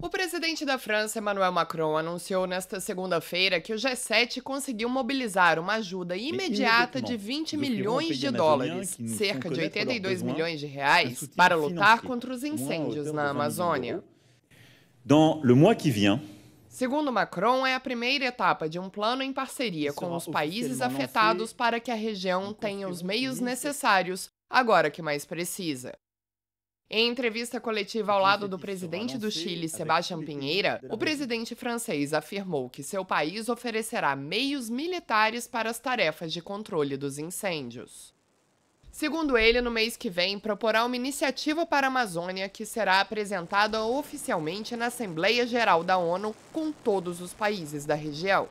O presidente da França, Emmanuel Macron, anunciou nesta segunda-feira que o G7 conseguiu mobilizar uma ajuda imediata de 20 milhões de dólares, é cerca de 82 milhões de reais, para lutar contra os incêndios na Amazônia. Dans le mois qui vient, Segundo Macron, é a primeira etapa de um plano em parceria com é os países afetados para que a região tenha os meios necessários agora que mais precisa. Em entrevista coletiva ao lado do presidente do Chile, Sebastião Pinheira, o presidente francês afirmou que seu país oferecerá meios militares para as tarefas de controle dos incêndios. Segundo ele, no mês que vem proporá uma iniciativa para a Amazônia que será apresentada oficialmente na Assembleia Geral da ONU com todos os países da região.